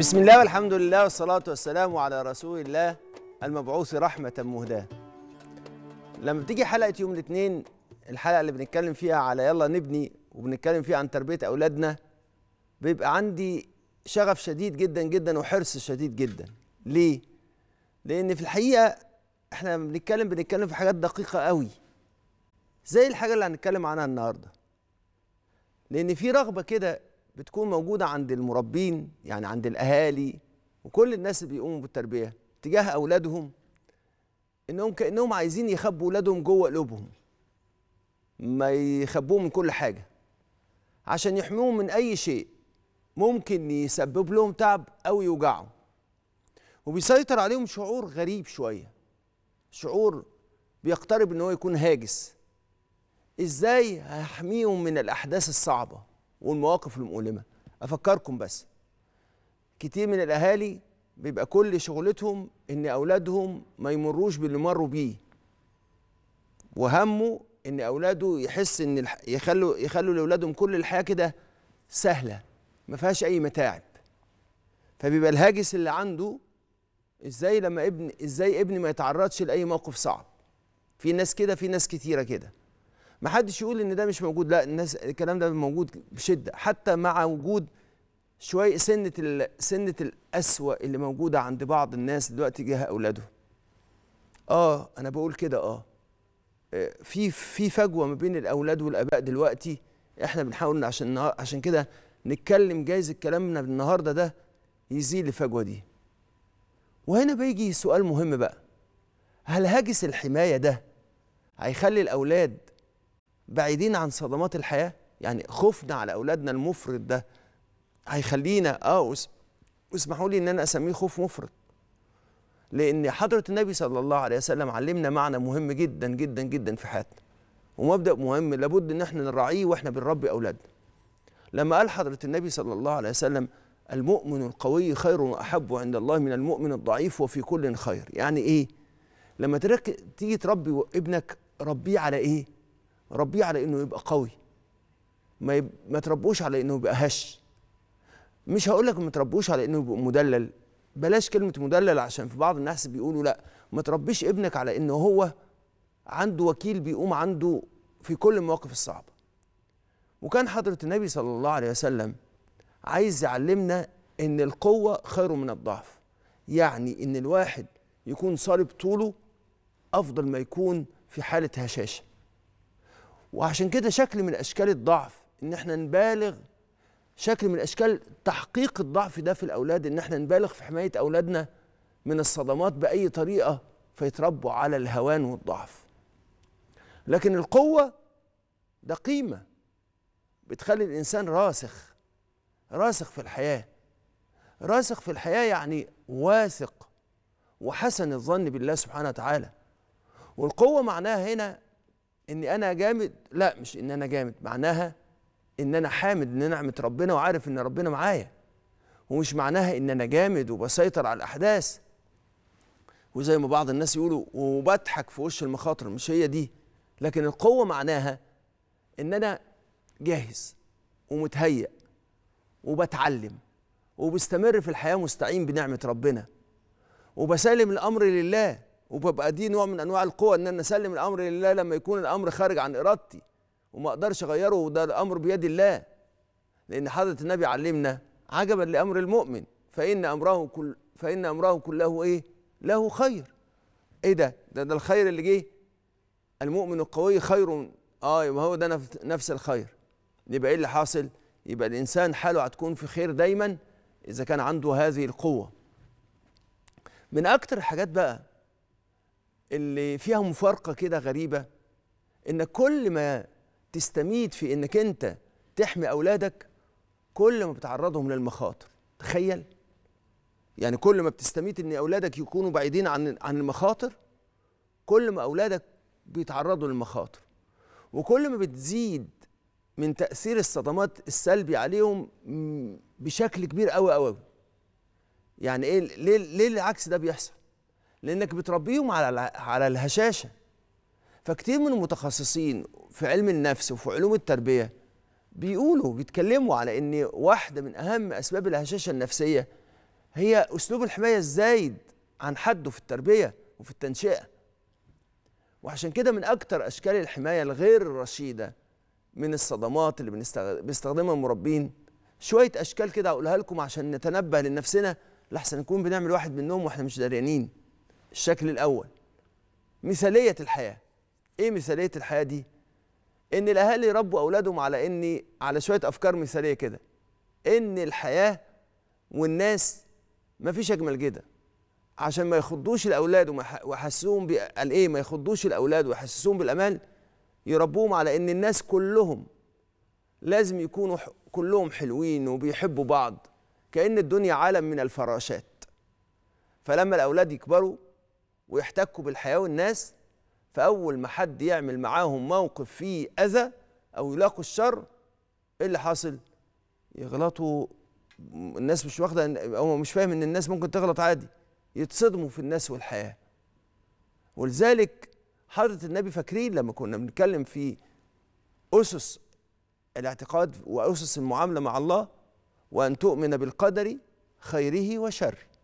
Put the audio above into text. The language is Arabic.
بسم الله والحمد لله والصلاة والسلام على رسول الله المبعوث رحمة مهداة لما بتيجي حلقة يوم الاثنين الحلقة اللي بنتكلم فيها على يلا نبني وبنتكلم فيها عن تربية أولادنا بيبقى عندي شغف شديد جدا جدا وحرص شديد جدا ليه؟ لأن في الحقيقة احنا بنتكلم بنتكلم في حاجات دقيقة قوي زي الحاجة اللي هنتكلم عنها النهاردة لأن في رغبة كده بتكون موجوده عند المربين يعني عند الاهالي وكل الناس اللي بيقوموا بالتربيه تجاه اولادهم انهم كانهم عايزين يخبوا اولادهم جوه قلوبهم ما يخبوهم من كل حاجه عشان يحموهم من اي شيء ممكن يسبب لهم تعب او يوجعهم وبيسيطر عليهم شعور غريب شويه شعور بيقترب ان هو يكون هاجس ازاي هحميهم من الاحداث الصعبه والمواقف المؤلمه افكركم بس كتير من الاهالي بيبقى كل شغلتهم ان اولادهم ما يمروش باللي مروا بيه وهمه ان اولاده يحس ان يخلوا يخلوا لاولادهم كل الحياه كده سهله ما فيهاش اي متاعب فبيبقى الهاجس اللي عنده ازاي لما ابن ازاي ابني ما يتعرضش لاي موقف صعب في ناس كده في ناس كتيره كده ما حدش يقول ان ده مش موجود لا الناس الكلام ده موجود بشده حتى مع وجود شويه سنه ال... سنه القسوه اللي موجوده عند بعض الناس دلوقتي جهة اولادهم اه انا بقول كده آه. اه في في فجوه ما بين الاولاد والاباء دلوقتي احنا بنحاول عشان عشان كده نتكلم جايز كلامنا النهارده ده يزيل الفجوه دي وهنا بيجي سؤال مهم بقى هل هاجس الحمايه ده هيخلي الاولاد بعيدين عن صدمات الحياه يعني خوفنا على اولادنا المفرط ده هيخلينا اه واسمحوا لي ان انا اسميه خوف مفرط لان حضره النبي صلى الله عليه وسلم علمنا معنى مهم جدا جدا جدا في حياتنا ومبدا مهم لابد ان احنا نراعيه واحنا بنربي اولادنا لما قال حضره النبي صلى الله عليه وسلم المؤمن القوي خير واحب عند الله من المؤمن الضعيف وفي كل خير يعني ايه لما تيجي تربي ابنك ربيه على ايه ربيه على انه يبقى قوي ما يب... ما تربوش على انه يبقى هش مش هقول لك ما تربوش على انه يبقى مدلل بلاش كلمه مدلل عشان في بعض الناس بيقولوا لا ما تربيش ابنك على انه هو عنده وكيل بيقوم عنده في كل المواقف الصعبه وكان حضره النبي صلى الله عليه وسلم عايز يعلمنا ان القوه خير من الضعف يعني ان الواحد يكون صلب طوله افضل ما يكون في حاله هشاشه وعشان كده شكل من اشكال الضعف ان احنا نبالغ شكل من اشكال تحقيق الضعف ده في الاولاد ان احنا نبالغ في حمايه اولادنا من الصدمات باي طريقه فيتربوا على الهوان والضعف لكن القوه ده قيمه بتخلي الانسان راسخ راسخ في الحياه راسخ في الحياه يعني واثق وحسن الظن بالله سبحانه وتعالى والقوه معناها هنا اني انا جامد لا مش ان انا جامد معناها ان انا حامد لنعمه ربنا وعارف ان ربنا معايا ومش معناها ان انا جامد وبسيطر على الاحداث وزي ما بعض الناس يقولوا وبضحك في وش المخاطر مش هي دي لكن القوه معناها ان انا جاهز ومتهيأ وبتعلم وبستمر في الحياه مستعين بنعمه ربنا وبسلم الامر لله وببقى دي نوع من انواع القوه ان انا اسلم الامر لله لما يكون الامر خارج عن ارادتي وما اقدرش اغيره وده الامر بيد الله لان حضره النبي علمنا عجبا لامر المؤمن فان امره كل فان امره كله ايه له خير ايه ده ده, ده الخير اللي جه المؤمن القوي خير اه يبقى هو ده نفس الخير يبقى ايه اللي حاصل يبقى الانسان حاله هتكون في خير دايما اذا كان عنده هذه القوه من اكتر الحاجات بقى اللي فيها مفارقه كده غريبه ان كل ما تستميت في انك انت تحمي اولادك كل ما بتعرضهم للمخاطر تخيل يعني كل ما بتستميت ان اولادك يكونوا بعيدين عن عن المخاطر كل ما اولادك بيتعرضوا للمخاطر وكل ما بتزيد من تاثير الصدمات السلبي عليهم بشكل كبير قوي قوي يعني ايه ليه ليه العكس ده بيحصل لانك بتربيهم على على الهشاشه فكتير من المتخصصين في علم النفس وفي علوم التربيه بيقولوا بيتكلموا على ان واحده من اهم اسباب الهشاشه النفسيه هي اسلوب الحمايه الزايد عن حده في التربيه وفي التنشئه وعشان كده من اكتر اشكال الحمايه الغير رشيده من الصدمات اللي بيستخدمها المربين شويه اشكال كده هقولها لكم عشان نتنبه لنفسنا لحسن نكون بنعمل واحد منهم واحنا مش داريانين الشكل الاول مثاليه الحياه ايه مثاليه الحياه دي ان الاهالي يربوا اولادهم على ان على شويه افكار مثاليه كده ان الحياه والناس مفيش اجمل كده عشان ما يخضوش الاولاد ويحسسوهم إيه ما يخضوش الاولاد ويحسسوهم بالامان يربوهم على ان الناس كلهم لازم يكونوا كلهم حلوين وبيحبوا بعض كأن الدنيا عالم من الفراشات فلما الأولاد يكبروا ويحتكوا بالحياة والناس فأول ما حد يعمل معاهم موقف فيه أذى أو يلاقوا الشر إيه اللي حاصل؟ يغلطوا الناس مش واخدة هو مش فاهم إن الناس ممكن تغلط عادي يتصدموا في الناس والحياة ولذلك حضرة النبي فاكرين لما كنا بنتكلم في أسس الاعتقاد وأسس المعاملة مع الله وأن تؤمن بالقدر خيره وشره